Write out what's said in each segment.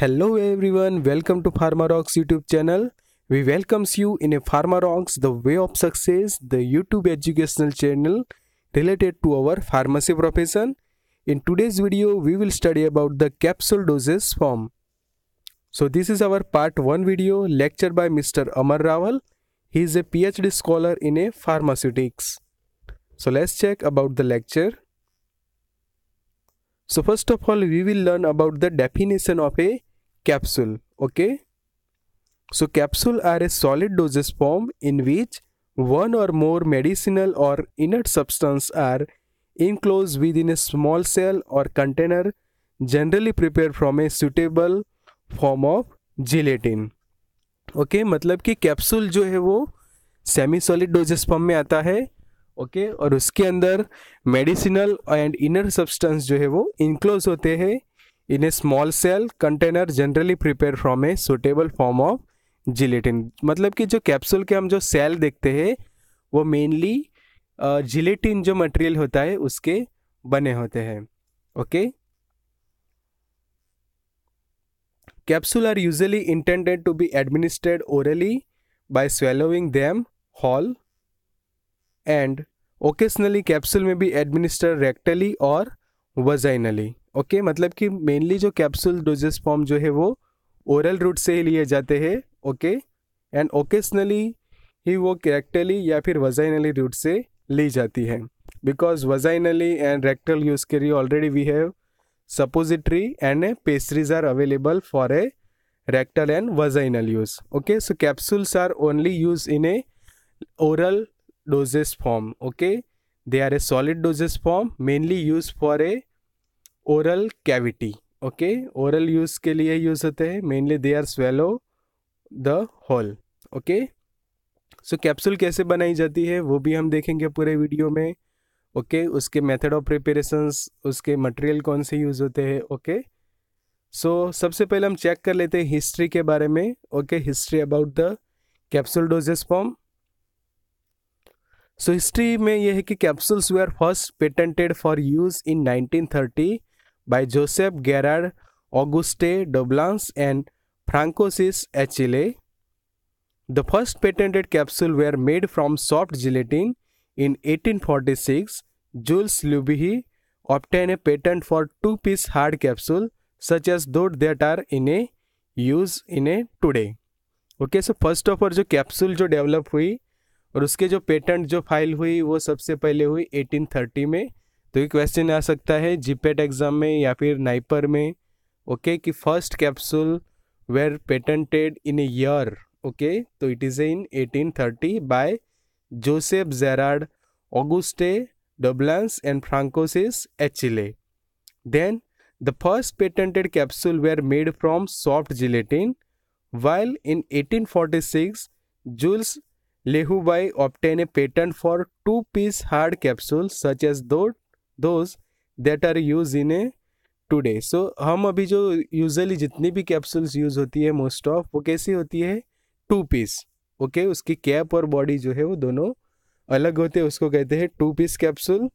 Hello everyone, welcome to PharmaRox YouTube channel. We welcomes you in a PharmaRox The Way of Success, the YouTube educational channel related to our pharmacy profession. In today's video, we will study about the capsule doses form. So this is our part 1 video lecture by Mr. Amar Rawal. He is a PhD scholar in a pharmaceutics. So let's check about the lecture. So first of all, we will learn about the definition of a capsule okay so capsule are a solid dosage form in which one or more medicinal or inert substance are enclosed within a small cell or container generally prepared from a suitable form of gelatin okay okay, मतलब कि capsule जो है वो semi solid doses form में आता है okay okay, और उसके अंदर मेडिसिनल एंड इनर सब्सटेंस जो है वो इंक्लोज होते हैं in a small shell container generally prepare from a suitable form of gelatin मतलब कि जो कैप्सूल के हम जो सेल देखते हैं वो मेनली जिलेटिन जो मटेरियल होता है उसके बने होते हैं okay capsule are usually intended to be administered orally by swallowing them whole and occasionally capsule में भी एडमिनिस्टर रेक्टली और वजाइनली ओके okay? मतलब कि मेनली जो कैप्सूल डोजेस फॉर्म जो है वो ओरल रूट से ही लिए जाते हैं ओके एंड ओकेशनली ही वो रेक्टली या फिर वजाइनली रूट से ली जाती है because vaginally and rectal use के लिए already we have suppository and pessaries are available for a rectal and vaginal use okay so capsules are only use in a oral doses form okay they are a solid doses form mainly use for a oral cavity okay oral use के लिए use होते हैं mainly they are swallow the whole okay so capsule कैसे बनाई जाती है वो भी हम देखेंगे पूरे वीडियो में ओके okay? उसके मेथड ऑफ प्रिपरेशंस उसके मटेरियल कौन से यूज़ होते हैं ओके सो सबसे पहले हम चेक कर लेते हैं हिस्ट्री के बारे में okay history about the capsule doses form so history में यह है कि capsules were first patented for use in thirty by Joseph Gerard Auguste Doblance and Francois Achille. The first patented capsule were made from soft gelatin. In 1846, Jules Lubihi obtained a patent for two-piece hard capsule such as those that are in a use in a today. Okay so first of all जो capsule जो develop हुई और उसके जो patent जो file हुई वो सबसे पहले हुई 1830 में तो ये क्वेश्चन आ सकता है जीपेट एग्ज़ाम में या फिर नाइपर में ओके कि first capsule were patented in a year okay तो it is in 1830 by Joseph Gerard Auguste Dublanc and Francois Achille then the first patented capsule were made from soft gelatin while in 1846 Lehuby obtain a patent for two piece hard capsule such as that those that are use in a today so हम अभी जो usually जितनी भी capsules use होती है most of वो कैसी होती है टू पीस ओके उसकी कैप और बॉडी जो है वो दोनों अलग होते हैं उसको कहते हैं टू पीस कैप्सूल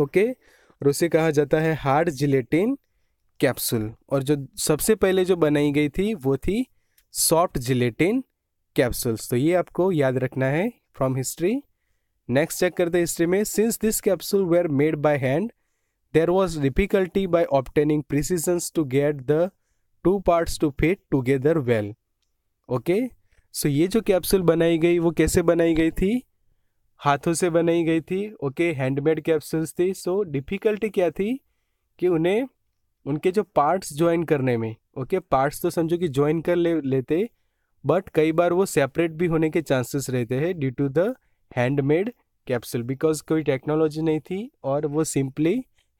ओके और उसे कहा जाता है हार्ड जिलेटिन कैप्सूल और जो सबसे पहले जो बनाई गई थी वो थी सॉफ्ट जिलेटिन कैप्सूल्स तो ये आपको याद रखना है फ्रॉम हिस्ट्री नेक्स्ट चेक करते हिस्ट्री में since this capsule were made by hand there was difficulty by obtaining precision to get the two parts to fit together well okay so ये जो कैप्सूल बनाई गई वो कैसे बनाई गई थी हाथों से बनाई गई थी ओके हैंडमेड कैप्सूल्स थी सो so, डिफ़िकल्टी क्या थी कि उन्हें उनके जो पार्ट्स ज्वाइन करने में ओके okay, पार्ट्स तो समझो कि ज्वाइन कर ले लेते बट कई बार वो सेपरेट भी होने के चांसेस रहते हैं due to the handmade capsule because कोई टेक्नोलॉजी नहीं थी और वो सिंपली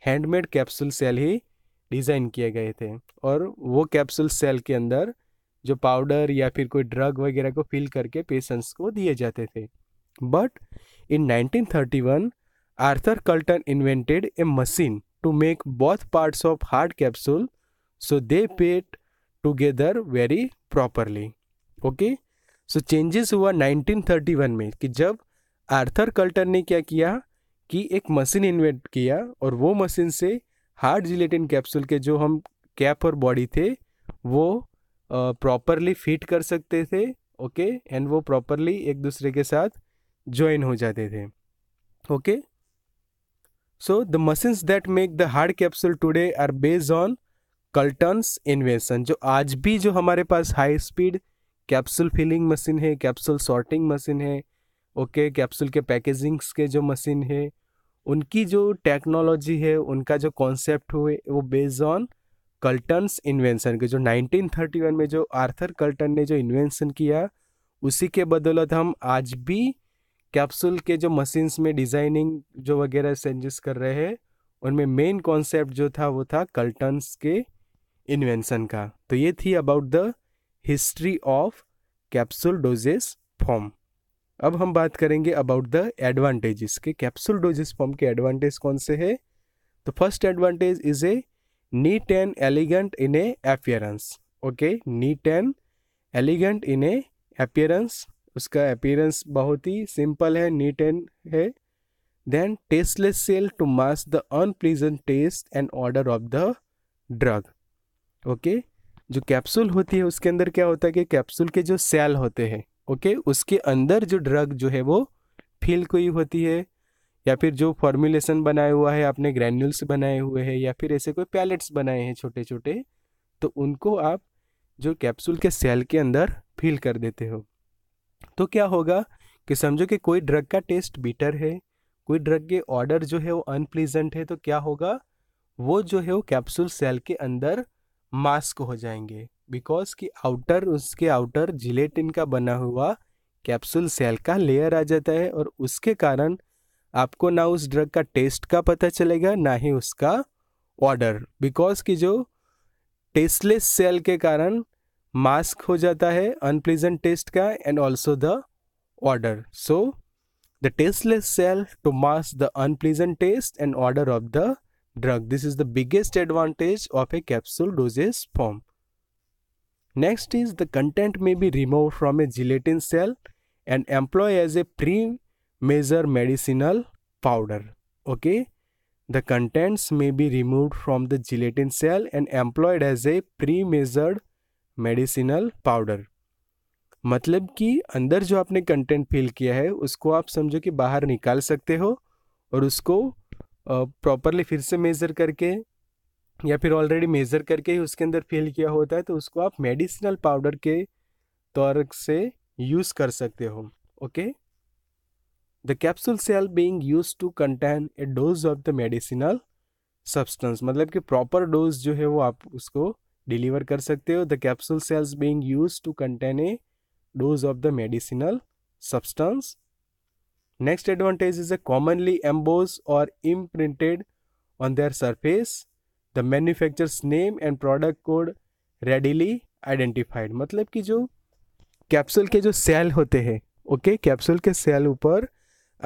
हैंडमेड कैप्सूल सेल ही डिज़ाइन किए गए थे और वो कैप्सूल सेल के अंदर जो पाउडर या फिर कोई ड्रग वगैरह को फिल करके पेशेंट्स को दिए जाते थे but in 1931 Arthur Colton invented a machine to make both parts of hard capsule so they fit together very properly okay so changes हुआ 1931 में कि जब आर्थर कल्टन ने क्या किया कि एक मशीन इन्वेंट किया और वो मशीन से हार्ड जिलेटिन कैप्सूल के जो हम कैप और बॉडी थे वो प्रॉपरली फिट कर सकते थे ओके एंड वो प्रॉपरली एक दूसरे के साथ ज्वाइन हो जाते थे okay so the machines that make the hard capsule today are based on Colton's invention जो आज भी जो हमारे पास high speed capsule filling machine है कैप्सूल सॉर्टिंग मशीन है ओके कैप्सूल के पैकेजिंग्स के जो मशीन है उनकी जो टेक्नोलॉजी है उनका जो कॉन्सेप्ट हुए वो बेस्ड ऑन कल्टन्स इन्वेंशन के जो 1931 में जो आर्थर कल्टन ने जो इन्वेंशन किया उसी के बदौलत हम आज भी कैप्सूल के जो मशीन्स में डिज़ाइनिंग जो वगैरह चेंजेस कर रहे हैं उनमें मेन कॉन्सेप्ट जो था वो था कल्टन्स के इन्वेंशन का तो ये थी about the history of capsule doses form अब हम बात करेंगे अबाउट द एडवांटेजेस के कैप्सूल डोजेस फॉर्म के एडवांटेज कौन से है तो first advantage is a neat and elegant in a appearance okay neat and elegant in a appearance उसका अपियरेंस बहुत ही सिंपल है नीट एंड है then tasteless shell to mask the unpleasant taste and odour of the drug okay जो capsule होती है उसके अंदर क्या होता है कि कैप्सूल के जो सेल होते हैं ओके उसके अंदर जो ड्रग जो है वो फील कोई होती है या फिर जो फॉर्मुलेशन बनाया हुआ है आपने ग्रैन्यूल्स बनाए हुए हैं या फिर ऐसे कोई पैलेट्स बनाए हैं छोटे छोटे तो उनको आप जो कैप्सूल के सेल के अंदर फील कर देते हो तो क्या होगा कि समझो कि कोई ड्रग का टेस्ट बीटर है कोई ड्रग के ऑर्डर जो है वो अनप्लीजेंट है तो क्या होगा वो जो है वो कैप्सूल सेल के अंदर मास्क हो जाएंगे बिकॉज कि आउटर उसके आउटर जिलेटिन का बना हुआ कैप्सूल सेल का लेयर आ जाता है और उसके कारण आपको ना उस ड्रग का टेस्ट का पता चलेगा ना ही उसका ऑर्डर बिकॉज कि जो टेस्टलेस सेल के कारण मास्क हो जाता है अनप्लीजेंट टेस्ट का and also the odour so the tasteless shell to mask the unpleasant taste and odour of the drug this is the biggest advantage of a capsule doses form Next is the content may be removed from a gelatin cell and employed as a pre-measure medicinal powder. Okay. The contents may be removed from the gelatin cell and employed as a pre-measured medicinal powder. मतलब कि अंदर जो आपने content fill किया है उसको आप समझो कि बाहर निकाल सकते हो और उसको प्रॉपरली फिर से मेज़र करके या फिर ऑलरेडी मेज़र करके ही उसके अंदर फेल किया होता है तो उसको आप मेडिसिनल पाउडर के तौर से यूज़ कर सकते हो okay the capsule shell being use to contain a dose of the medicinal substance मतलब कि प्रॉपर डोज जो है वो आप उसको डिलीवर कर सकते हो the capsule shells being use to contain a dose of the medicinal substance next advantage is a commonly emboss or imprinted on their surface the manufactures name and product code readily identified मतलब कि जो capsule के जो cell होते हैं okay capsule के cell ऊपर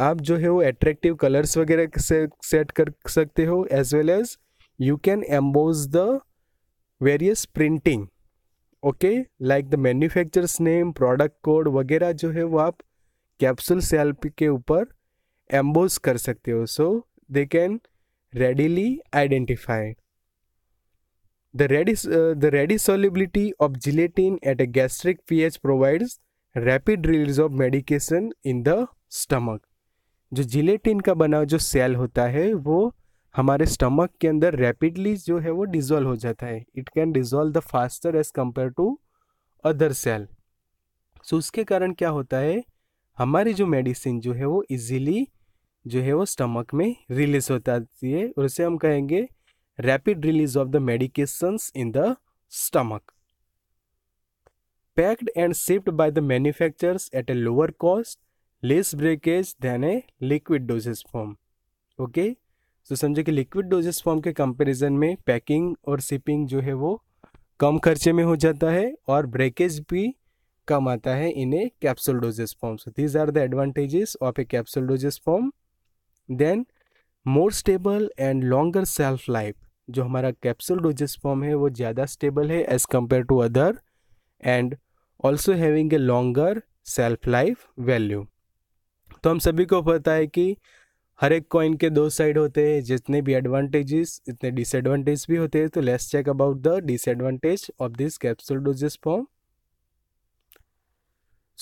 आप जो है वो एट्रेक्टिव कलर्स वगैरह से सेट कर सकते हो as well as you can emboss the various printing okay like the manufactures name product code वगैरह जो है वो आप कैप्सूल सेल के ऊपर एम्बोज कर सकते हो so they can readily identify The ready, uh, the ready solubility of gelatin at a gastric pH provides rapid release of medication in the stomach जो जिलेटिन का बना जो सेल होता है वो हमारे स्टमक के अंदर रैपिडली जो है वो डिजोल्व हो जाता है it can dissolve the faster as compare to other shell so उसके कारण क्या होता है हमारी जो मेडिसिन जो है वो इजीली जो है वो स्टमक में रिलीज होता है और उसे हम कहेंगे rapid release of the medications in the stomach. Packed and shipped by the manufacturers at a lower cost, less breakage than a liquid dosage form. Okay okay? तो so, समझे कि लिक्विड डोजेस फॉर्म के comparison में packing और shipping जो है वो कम खर्चे में हो जाता है और ब्रेकेज भी कम आता है in a capsule doses form so these are the advantages of a capsule doses form then more stable and longer shelf life जो हमारा कैप्सूल डोजेस फॉर्म है वो ज़्यादा स्टेबल है as compare to other and also having a longer shelf life value तो हम सभी को पता है कि हर एक कॉइन के दो साइड होते हैं जितने भी एडवांटेजेस इतने डिसएडवांटेज भी होते हैं तो let's check about the disadvantage of this capsule doses form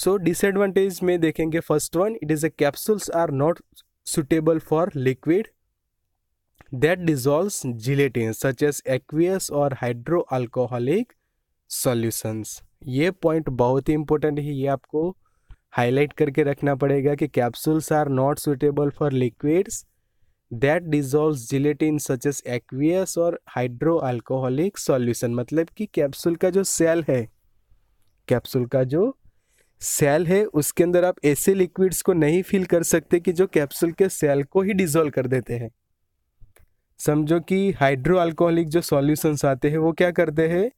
so disadvantage में देखेंगे first one it is a capsules are not suitable for liquid that dissolves gelatin such as aqueous or hydroalcoholic solutions ये point बहुत ही important है ये आपको highlight करके रखना पड़ेगा कि capsules are not suitable for liquids that dissolve gelatin such as aqueous or hydroalcoholic solution मतलब कि कैप्सूल का जो सेल है कैप्सूल का जो सेल है उसके अंदर आप ऐसे लिक्विड्स को नहीं फिल कर सकते कि जो कैप्सूल के सेल को ही डिजोल्व कर देते हैं समझो कि हाइड्रो अल्कोहलिक जो सॉल्यूशंस आते हैं वो क्या करते हैं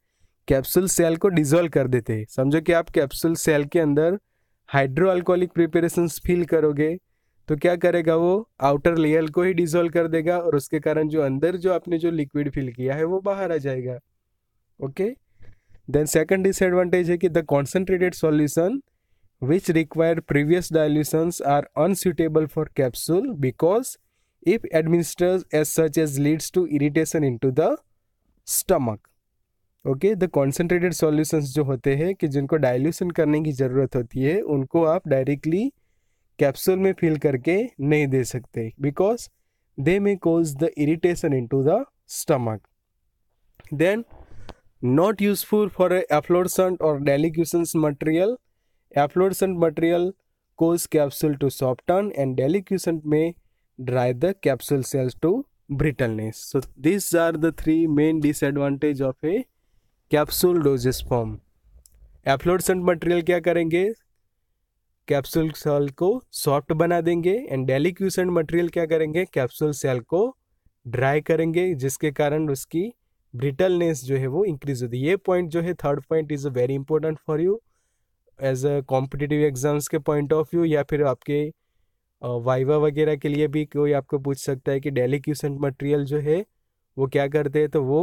कैप्सूल सेल को डिजोल्व कर देते हैं समझो कि आप कैप्सूल सेल के अंदर हाइड्रो अल्कोहलिक प्रिपरेशन फील करोगे तो क्या करेगा वो आउटर लेयर को ही डिजोल्व कर देगा और उसके कारण जो अंदर जो आपने जो लिक्विड फिल किया है वो बाहर आ जाएगा ओके देन सेकंड डिसएडवांटेज है कि the concentrated solution which required previous dilutions are unsuitable for capsule because if administered as such as leads to irritation into the stomach okay the concentrated solutions जो होते हैं कि जिनको dilution करने की ज़रूरत होती है उनको आप डायरेक्टली कैप्सूल में फिल करके नहीं दे सकते because they may cause the irritation into the stomach then not useful for efflorescent or deliquescent material efflorescent material cause capsule to soften and deliquescent may dry the capsule shells to brittleness so this are the three main disadvantage of a capsule doses form efflorescent material क्या करेंगे capsule cell को soft बना देंगे and डेलीक्यूसेंट material क्या करेंगे capsule cell को dry करेंगे जिसके कारण उसकी ब्रिटलनेस जो है वो इंक्रीज होती है ये पॉइंट जो है third point is a very important for you as a competitive exams के पॉइंट ऑफ व्यू या फिर आपके वाइवा वगैरह के लिए भी कोई आपको पूछ सकता है कि डेली क्यूसेंट मटेरियल जो है वो क्या करते हैं तो वो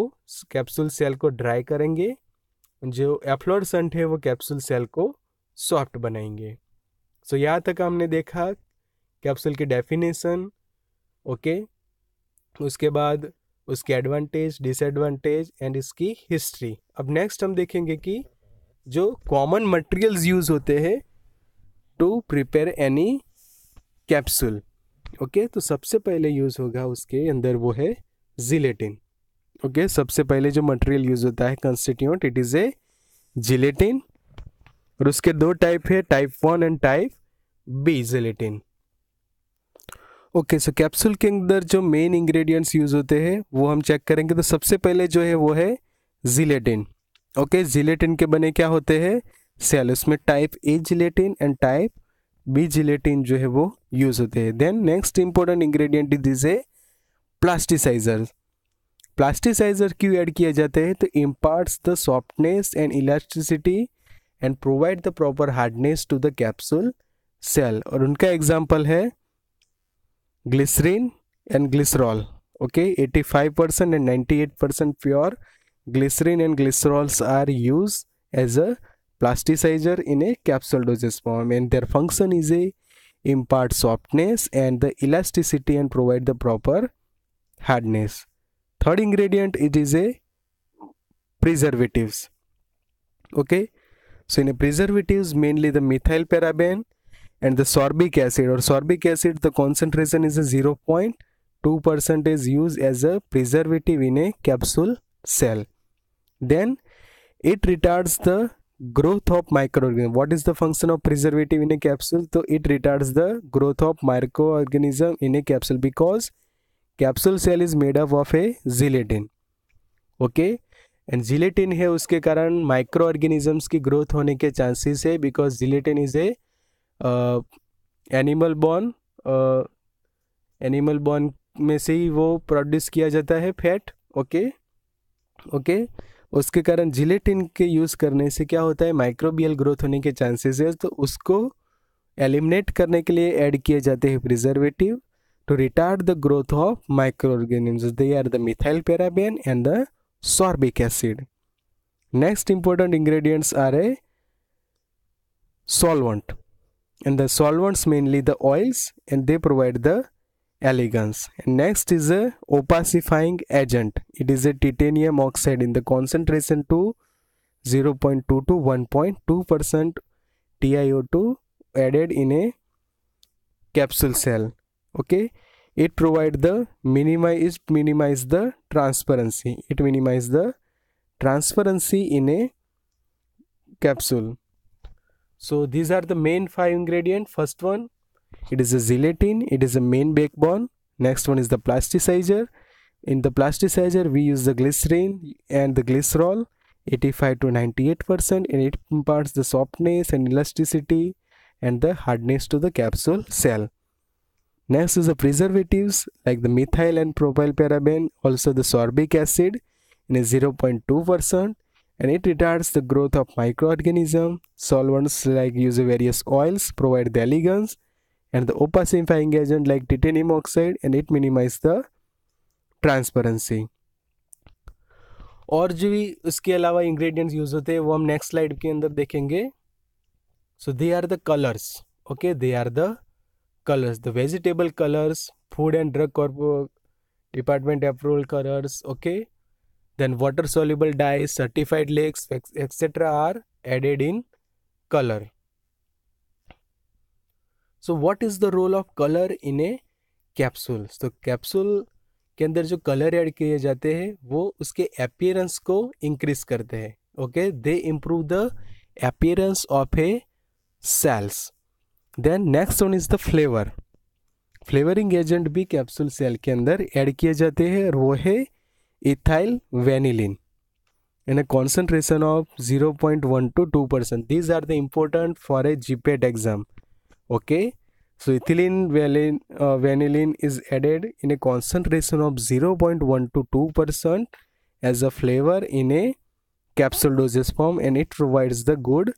कैप्सूल सेल को ड्राई करेंगे जो एफ्लोरसेंट है वो कैप्सूल सेल को सॉफ्ट बनाएंगे सो so, यहाँ तक हमने देखा कैप्सूल की डेफिनेशन ओके उसके बाद उसके एडवांटेज डिसएडवांटेज एंड इसकी हिस्ट्री अब नेक्स्ट हम देखेंगे कि जो कॉमन मटेरियल्स यूज़ होते हैं to prepare any capsule okay तो सबसे पहले यूज़ होगा उसके अंदर वो है जिलेटिन ओके okay, सबसे पहले जो मटेरियल यूज़ होता है constituent it is a gelatin और उसके दो टाइप है type one and type B gelatin okay so capsule के अंदर जो मेन इंग्रेडिएंट्स यूज़ होते हैं वो हम चेक करेंगे तो सबसे पहले जो है वो है जिलेटिन ओके जिलेटिन के बने क्या होते हैं सेल उसमें type A gelatin and type B gelatin जो है वो यूज होते हैं then next important ingredient is a plasticizer plasticizer क्यों ऐड किया जाते हैं तो imparts the softness and elasticity and provide the proper hardness to the capsule shell और उनका एग्जाम्पल है glycerin and glycerol okay eighty five percent and eight percent pure Glycerin and glycerols are used as a plasticizer in a capsule dosage form and their function is a impart softness and the elasticity and provide the proper hardness. Third ingredient it is a preservatives. Okay. So in a preservatives mainly the methyl paraben and the sorbic acid or sorbic acid the concentration is a 0.2% is used as a preservative in a capsule cell then it retards the growth of microorganism what is the function of preservative in a capsule so it retards the growth of microorganism in a capsule because capsule cell is made up of a gelatin okay and gelatin है उसके कारण micro organisms की growth होने के चांसेस है because gelatin is a animal born animal born में से ही वो प्रोड्यूस किया जाता है फैट ओके okay? ओके उसके कारण जिलेटिन के यूज़ करने से क्या होता है माइक्रोबियल ग्रोथ होने के चांसेस है तो उसको एलिमिनेट करने के लिए ऐड किए जाते हैं preservative to retard the growth of microorganisms they are the methyl paraben and the sorbic acid next important ingredients are a solvent and the solvents mainly the oils and they provide the elegance and next is a opacifying agent it is a titanium oxide in the concentration to 0.2 to 1.2 percent TiO2 added in a capsule cell okay it provide the minimize minimize the transparency it minimize the transparency in a capsule so these are the main five ingredient first one it is a gelatin it is a main backbone next one is the plasticizer in the plasticizer we use the glycerin and the glycerol 85 to 98 percent and it imparts the softness and elasticity and the hardness to the capsule cell next is the preservatives like the methyl and propyl paraben also the sorbic acid in a 0.2 percent and it retards the growth of microorganisms solvents like use various oils provide the elegance and the opacifying agent like titanium oxide and it minimize the transparency और जो भी उसके अलावा ingredients use होते हैं वो हम next slide के अंदर देखेंगे so they are the colours okay they are the colours the vegetable colours food and drug corp department approval colours okay then water soluble dye certified lakes et cetera are added in colour so what is the role of colour in a capsules तो capsule के अंदर जो colour add किए जाते हैं वो उसके appearance को इंक्रीज करते हैं okay they improve the appearance of a cells then next one is the flavour flavouring agent भी कैप्सूल सेल के अंदर ऐड किए जाते हैं और वो है ethyl vanillin in a concentration of zero point one two two percent these are the important for a GPAT exam okay so ethylene valine, uh, vanillin is added in a concentration of 0.1 to 2 percent as a flavor in a capsule dosage form and it provides the good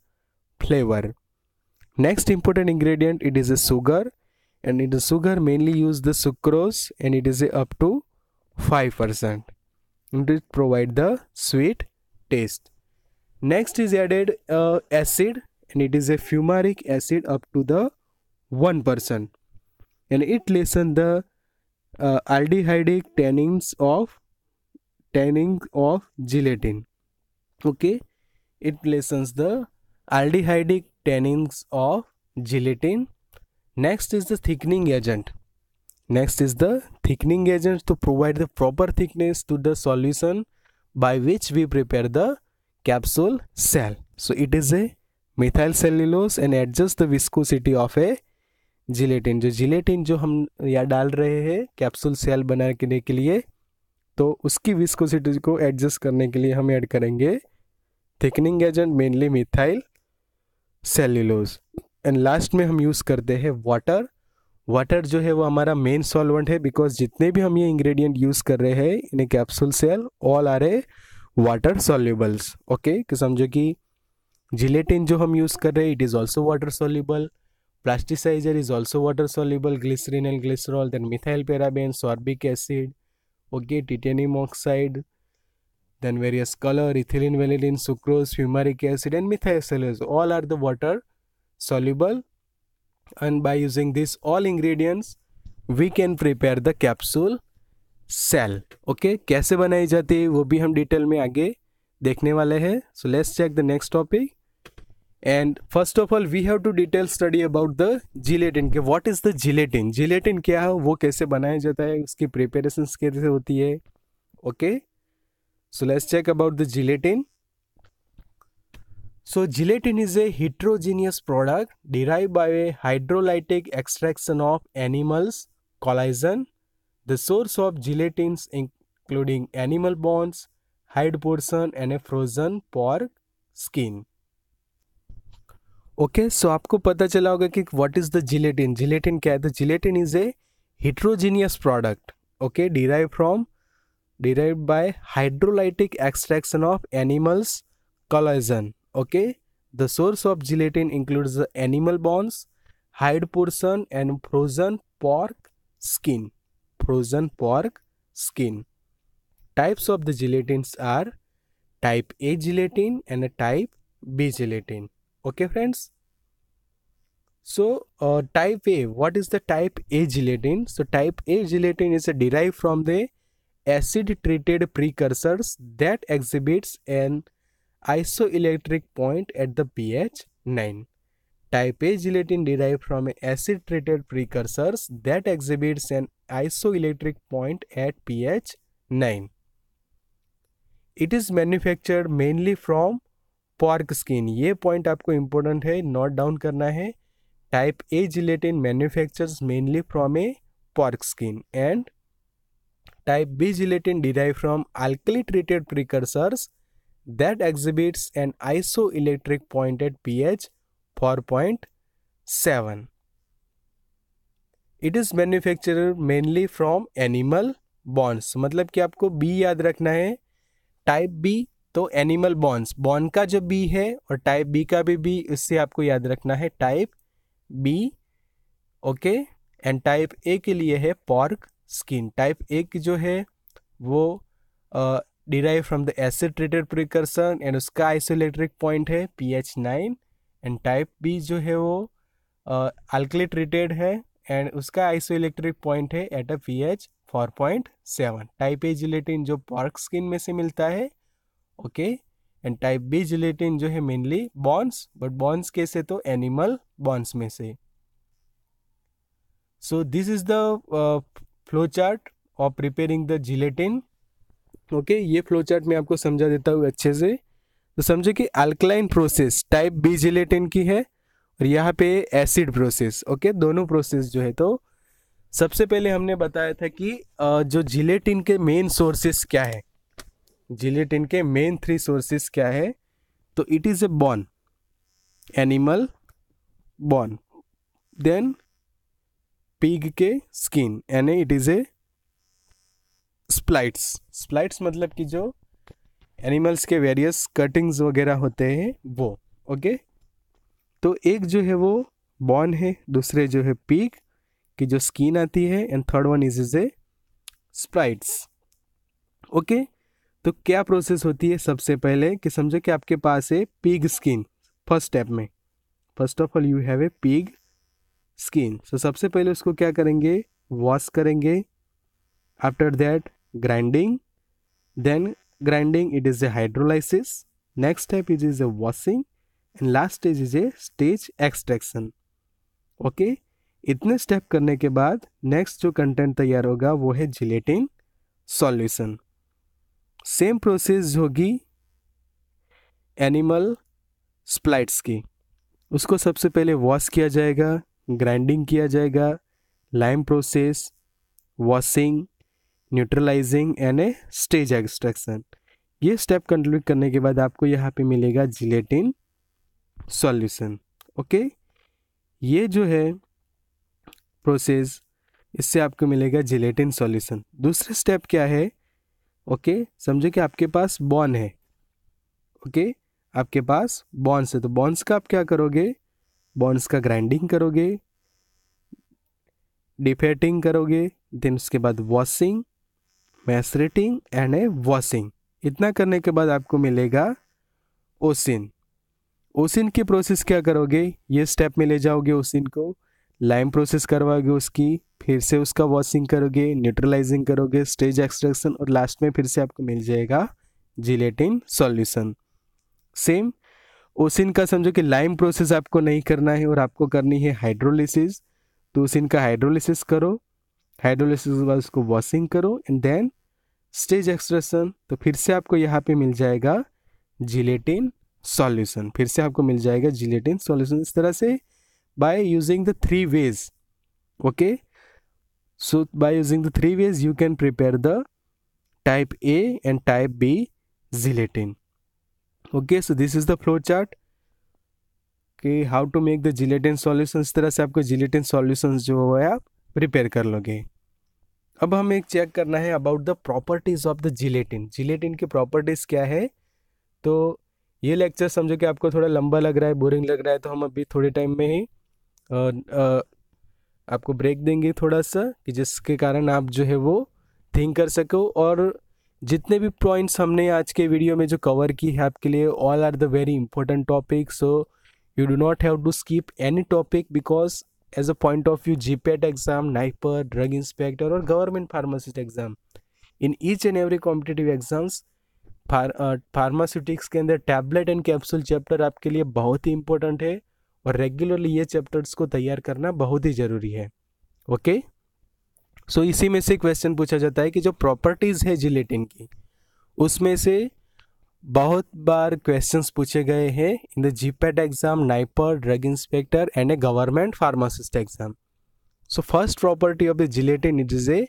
flavor next important ingredient it is a sugar and in the sugar mainly use the sucrose and it is up to 5% and it provide the sweet taste next is added uh, acid and it is a fumaric acid up to the one person and it lessen the uh, tannins of tanning of gelatin okay it lessens the aldehyde tannins of gelatin next is the thickening agent next is the thickening agent to provide the proper thickness to the solution by which we prepare the capsule cell so it is a methyl cellulose and adjusts the viscosity of a gelatin जो gelatin जो हम या डाल रहे हैं capsule cell बनाने के लिए तो उसकी विस्कोसिटी को एडजस्ट करने के लिए हम ऐड करेंगे thickening agent mainly methyl cellulose and last में हम यूज़ करते हैं वाटर वाटर जो है वो हमारा मेन सॉल्वेंट है बिकॉज जितने भी हम ये इंग्रेडिएंट यूज़ कर रहे हैं in capsule cell all are a water solubles okay समझो कि जिलेटिन जो हम यूज़ कर रहे हैं it is also water soluble Plasticizer is also water soluble glycerin and glycerol, then methyl paraben, sorbic acid, okay, titanium oxide, then various color, ethylene valine, sucrose, fumaric acid, and methacellulose. All are the water soluble, and by using these all ingredients, we can prepare the capsule cell. Okay, कैसे बनाई जाती है वो भी हम detail में आगे देखने वाले हैं so let's check the next topic And first of all, we have to detail study about the gelatin. के what is the gelatin? Gelatin क्या है वो कैसे बनाया जाता है उसकी प्रिपरेशन कैसे होती है okay so let's check about the gelatin So gelatin is a heterogeneous product derived by a hydrolytic extraction of animals collagen. The source of gelatins including animal bones, hide portion and a frozen pork skin. Okay so आपको पता चला होगा कि what is the gelatin gelatin क्या है the gelatin is a heterogeneous product okay derive from derive by hydrolytic extraction of animals collagen okay the source of gelatin includes the animal bones hide portion and frozen pork skin frozen pork skin types of the gelatin are type A gelatin and type B gelatin okay friends so uh, type a what is the type a gelatin so type a gelatin is derived from the acid treated precursors that exhibits an isoelectric point at the ph 9 type a gelatin derived from acid treated precursors that exhibits an isoelectric point at ph 9 it is manufactured mainly from pork skin ये point आपको important है note down करना है type A gelatin manufactures mainly from a pork skin and type B gelatin derive from alkali treated precursors that exhibits an iso electric point at P H four point seven it is manufacture mainly from animal bonds मतलब कि आपको B याद रखना है type B तो animal bones bone का जो B है और टाइप बी का भी बी इससे आपको याद रखना है type B okay and type A के लिए है पॉर्क स्किन टाइप ए जो है वो derive from the acid treated precursor and उसका आइसोलेट्रिक पॉइंट है P H nine and type B जो है वो अल्कली uh, ट्रीटेड है एंड उसका आइसो इलेक्ट्रिक पॉइंट है at a P H four point seven type A gelatin जो pork skin में से मिलता है okay and type B gelatin जो है मेनली बॉन्स बट बॉन्स कैसे तो एनिमल बॉन्स में से so this is the flow chart of preparing the gelatin okay ये फ्लो चार्ट मैं आपको समझा देता हूँ अच्छे से तो समझो कि alkaline process type B gelatin की है और यहाँ पे एसिड प्रोसेस ओके दोनों प्रोसेस जो है तो सबसे पहले हमने बताया था कि uh, जो जिलेटिन के मेन सोर्सेस क्या है जिलेटिन के मेन थ्री सोर्सेस क्या है तो it is A bone animal bone then pig के स्किन यानी it is a splits splits मतलब कि जो एनिमल्स के वेरियस कटिंग्स वगैरह होते हैं वो ओके तो एक जो है वो बॉन है दूसरे जो है पीक की जो स्किन आती है and third one is is a splits okay तो क्या प्रोसेस होती है सबसे पहले कि समझो कि आपके पास है पिग स्किन फर्स्ट स्टेप में first of all you have a pig skin so सबसे पहले उसको क्या करेंगे वॉश करेंगे after that grinding then grinding it is a hydrolysis next step is is a washing and last stage is a stage extraction okay इतने step करने के बाद नेक्स्ट जो कंटेंट तैयार होगा वो है जिलेटिन सॉल्यूशन सेम प्रोसेस होगी एनिमल स्प्लाइट्स की उसको सबसे पहले वॉश किया जाएगा ग्राइंडिंग किया जाएगा lime process washing neutralizing and a stage extraction ये स्टेप कंप्लीट करने के बाद आपको यहाँ पे मिलेगा जिलेटिन सॉल्यूशन ओके ये जो है प्रोसेस इससे आपको मिलेगा जिलेटिन सॉल्यूशन दूसरे स्टेप क्या है ओके समझो कि आपके पास बॉन है ओके आपके पास बॉन्स है तो बॉन्स का आप क्या करोगे बॉन्स का ग्राइंडिंग करोगे डिफेटिंग करोगे देन उसके बाद washing macerating and a washing इतना करने के बाद आपको मिलेगा ओसिन ओसिन की प्रोसेस क्या करोगे ये स्टेप में ले जाओगे ओसिन को लाइम प्रोसेस करवाओगे उसकी फिर से उसका वॉशिंग करोगे न्यूट्रलाइजिंग करोगे स्टेज एक्सट्रैक्शन और लास्ट में फिर से आपको मिल जाएगा जिलेटिन सॉल्यूशन सेम ओसिन का समझो कि लाइम प्रोसेस आपको नहीं करना है और आपको करनी है हाइड्रोलिसिस तो ओसिन का हाइड्रोलिसिस करो हाइड्रोलिसिस के बाद उसको वॉशिंग करो एंड देन स्टेज एक्सट्रेक्शन तो फिर से आपको यहाँ पे मिल जाएगा जिलेटिन सॉल्यूशन फिर से आपको मिल जाएगा जिलेटिन सॉल्यूशन इस तरह से by using the three ways okay so by using the three ways you can prepare the type A and type B gelatin okay so this is the flow chart कि how to make the gelatin solution इस तरह से आपको gelatin solutions जो है आप prepare कर लोगे अब हमें एक चेक करना है about the properties of the gelatin gelatin की प्रॉपर्टीज़ क्या है तो ये लेक्चर समझो कि आपको थोड़ा लंबा लग रहा है बोरिंग लग रहा है तो हम अभी थोड़े टाइम में ही आपको ब्रेक देंगे थोड़ा सा कि जिसके कारण आप जो है वो थिंक कर सको और जितने भी पॉइंट्स हमने आज के वीडियो में जो कवर की है आपके लिए all are the very important topic so you do not have to skip any topic because as a point of view GPAT exam NIPER drug inspector और government pharmacist exam in each and every competitive exams pharmaceutics के अंदर tablet and capsule chapter आपके लिए बहुत ही important है और regularly ये चैप्टर्स को तैयार करना बहुत ही ज़रूरी है ओके सो so, इसी में से क्वेश्चन पूछा जाता है कि जो प्रॉपर्टीज़ है जिलेटिन की उसमें से बहुत बार क्वेश्चंस पूछे गए हैं in the GPAT exam NIPER drug inspector and a government pharmacist exam so first property of the gelatin it is a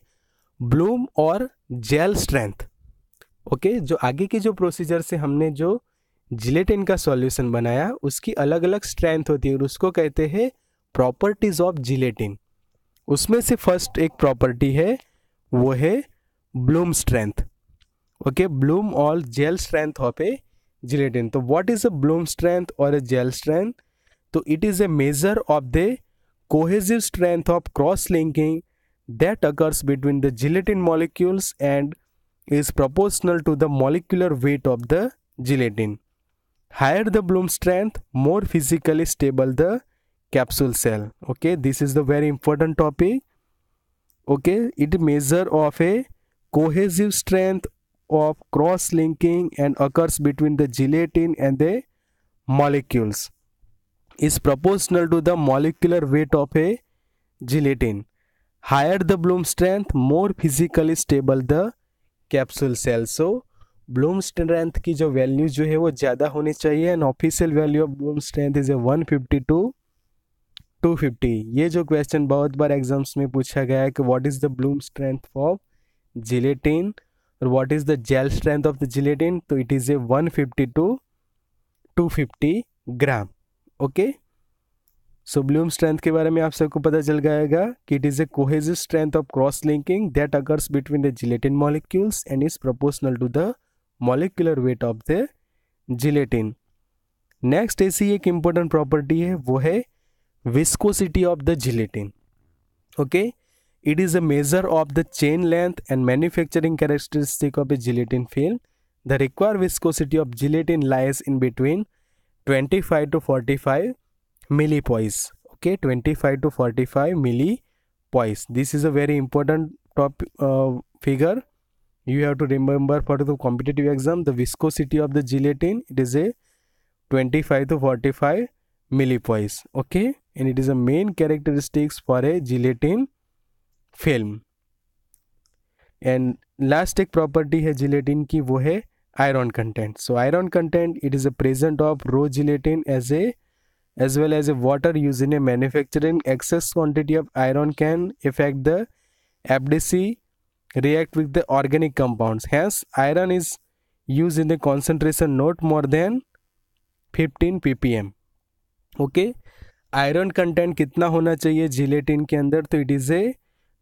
bloom और जेल स्ट्रेंथ ओके जो आगे की जो प्रोसीजर से हमने जो जिलेटिन का सॉल्यूशन बनाया उसकी अलग अलग स्ट्रेंथ होती है और उसको कहते हैं प्रॉपर्टीज ऑफ जिलेटिन उसमें से फर्स्ट एक प्रॉपर्टी है वो है ब्लूम स्ट्रेंथ ओके ब्लूम और gel strength of a gelatin तो what is a bloom strength और ए जेल स्ट्रेंथ तो it is a measure of the cohesive strength of cross linking that occurs between the gelatin molecules and is proportional to the molecular weight of the gelatin higher the bloom strength more physically stable the capsule cell okay this is the very important topic okay it measure of a cohesive strength of cross linking and occurs between the gelatin and the molecules is proportional to the molecular weight of a gelatin higher the bloom strength more physically stable the capsule cell so bloom strength की जो value जो है वो ज़्यादा होनी चाहिए and official value of bloom strength is a one fifty to two fifty ये जो क्वेश्चन बहुत बार एग्जाम्स में पूछा गया है कि what is the bloom strength of gelatin और what is the gel strength of the gelatin तो it is a one fifty to two fifty gram okay so bloom strength के बारे में आप सबको पता चल जाएगा कि it is a cohesive strength of cross linking that occurs between the gelatin molecules and is proportional to the molecular weight of the gelatin next ऐसी एक इम्पोर्टेंट प्रॉपर्टी है वो है viscosity of the gelatin okay it is a measure of the chain length and manufacturing characteristic of a gelatin film the require viscosity of gelatin lies in between 25 to 45 millipoise okay 25 to 45 millipoise this is a very important top uh, figure you have to remember for the competitive exam the viscosity of the gelatin it is a 25 to 45 millipoise okay and it is a main characteristics for a gelatin film and elastic property है gelatin ki wo hai iron content so iron content it is a present of raw gelatin as a as well as a water used in a manufacturing excess quantity of iron can affect the abdicy react with the organic compounds. Hence, iron is used in the concentration not more than 15 ppm. Okay iron content कितना होना चाहिए gelatin के अंदर तो it is a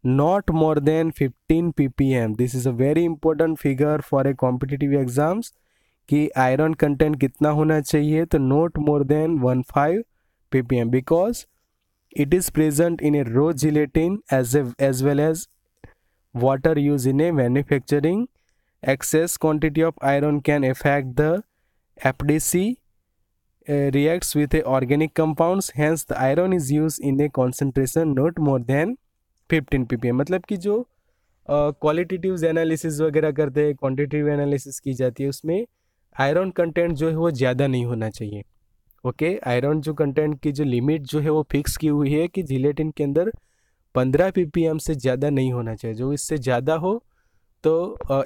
not more than 15 ppm. This is a very important figure for a competitive exams कि iron content कितना होना चाहिए तो not more than one five ppm because it is present in a raw gelatin as a, as well as water used in a manufacturing excess quantity of iron can affect the FDC uh, reacts with a organic compounds hence the iron is used in a concentration not more than 15 ppm मतलब कि जो qualitative uh, analysis वगैरह करते हैं quantitative analysis की जाती है उसमें आयरन कंटेंट जो है वो ज़्यादा नहीं होना चाहिए ओके okay? आयरन जो कंटेंट की जो लिमिट जो है वो फिक्स की हुई है कि जिलेटिन के अंदर पंद्रह पीपीएम से ज़्यादा नहीं होना चाहिए जो इससे ज़्यादा हो तो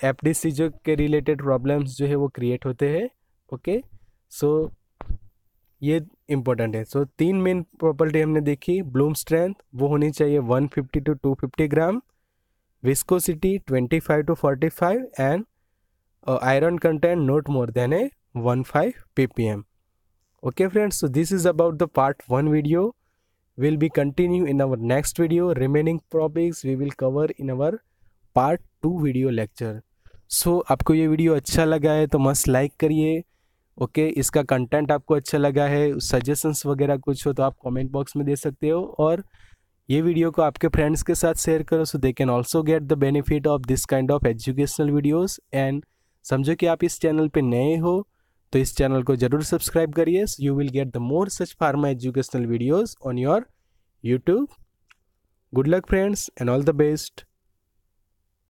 एफ डी सी जो के रिलेटेड प्रॉब्लम्स जो है वो क्रिएट होते हैं ओके सो ये इम्पोर्टेंट है सो so, तीन मेन प्रॉपर्टी हमने देखी ब्लूम स्ट्रेंथ वो होनी चाहिए 150 to 250 gram viscosity 25 to 45 and iron content not more than a 15 P okay friends so this is about the part one video will be continue in our next video remaining topics we will cover in our part 2 video lecture so आपको ये video अच्छा लगा है तो must like करिए okay इसका content आपको अच्छा लगा है सजेशंस वगैरह कुछ हो तो आप कमेंट बॉक्स में दे सकते हो और ये वीडियो को आपके फ्रेंड्स के साथ शेयर करो so they can also get the benefit of this kind of educational videos and समझो कि आप इस चैनल पे नए हो तो इस चैनल को जरूर सब्सक्राइब करिए you will get the more such pharma educational videos on your YouTube good luck friends and all the best